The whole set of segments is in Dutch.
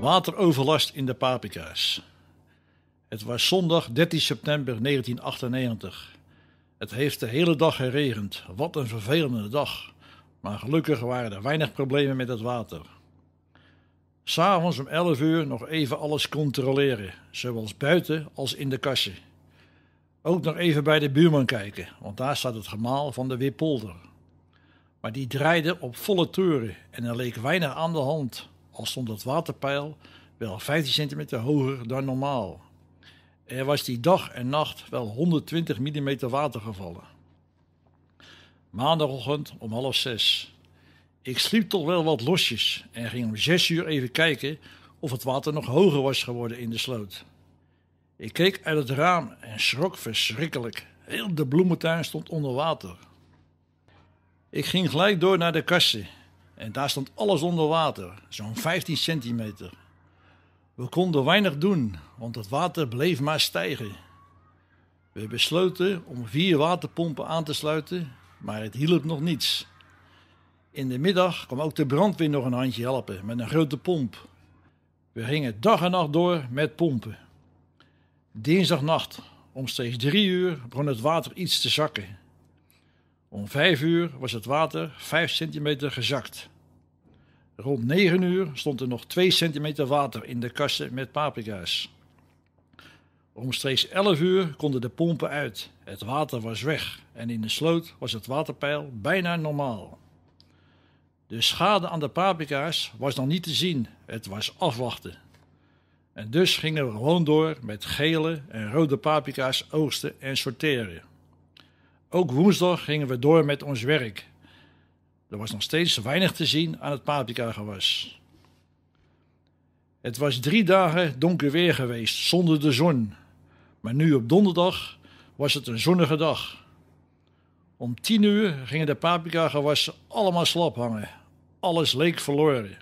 Wateroverlast in de paprika's. Het was zondag 13 september 1998. Het heeft de hele dag geregend. Wat een vervelende dag. Maar gelukkig waren er weinig problemen met het water. S'avonds om 11 uur nog even alles controleren, zowel buiten als in de kassen. Ook nog even bij de buurman kijken, want daar staat het gemaal van de Wipolder. Maar die draaide op volle toeren en er leek weinig aan de hand al stond het waterpeil wel 15 centimeter hoger dan normaal. Er was die dag en nacht wel 120 mm water gevallen. Maandagochtend om half zes. Ik sliep toch wel wat losjes en ging om zes uur even kijken of het water nog hoger was geworden in de sloot. Ik keek uit het raam en schrok verschrikkelijk. Heel de bloementuin stond onder water. Ik ging gelijk door naar de kassen en daar stond alles onder water, zo'n 15 centimeter. We konden weinig doen, want het water bleef maar stijgen. We besloten om vier waterpompen aan te sluiten, maar het hielp nog niets. In de middag kwam ook de brandweer nog een handje helpen met een grote pomp. We gingen dag en nacht door met pompen. Dinsdagnacht, omstreeks drie uur, begon het water iets te zakken. Om vijf uur was het water vijf centimeter gezakt. Rond negen uur stond er nog twee centimeter water in de kassen met paprika's. Omstreeks elf uur konden de pompen uit. Het water was weg en in de sloot was het waterpeil bijna normaal. De schade aan de paprika's was nog niet te zien. Het was afwachten. En dus gingen we gewoon door met gele en rode paprika's oogsten en sorteren. Ook woensdag gingen we door met ons werk. Er was nog steeds weinig te zien aan het gewas. Het was drie dagen donker weer geweest, zonder de zon. Maar nu op donderdag was het een zonnige dag. Om tien uur gingen de gewassen allemaal slap hangen. Alles leek verloren.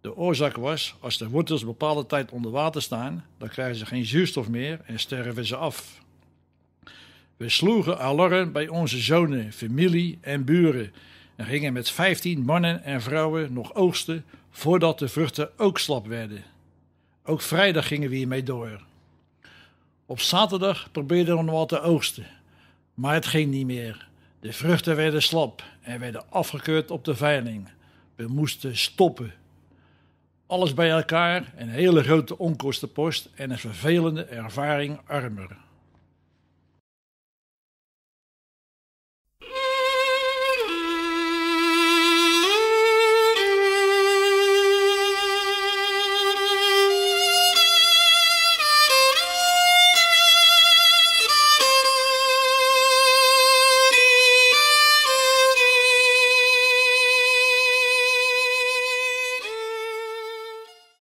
De oorzaak was, als de wortels bepaalde tijd onder water staan, dan krijgen ze geen zuurstof meer en sterven ze af. We sloegen alarm bij onze zonen, familie en buren en gingen met vijftien mannen en vrouwen nog oogsten voordat de vruchten ook slap werden. Ook vrijdag gingen we hiermee door. Op zaterdag probeerden we nog wat te oogsten, maar het ging niet meer. De vruchten werden slap en werden afgekeurd op de veiling. We moesten stoppen. Alles bij elkaar, een hele grote onkostenpost en een vervelende ervaring armer.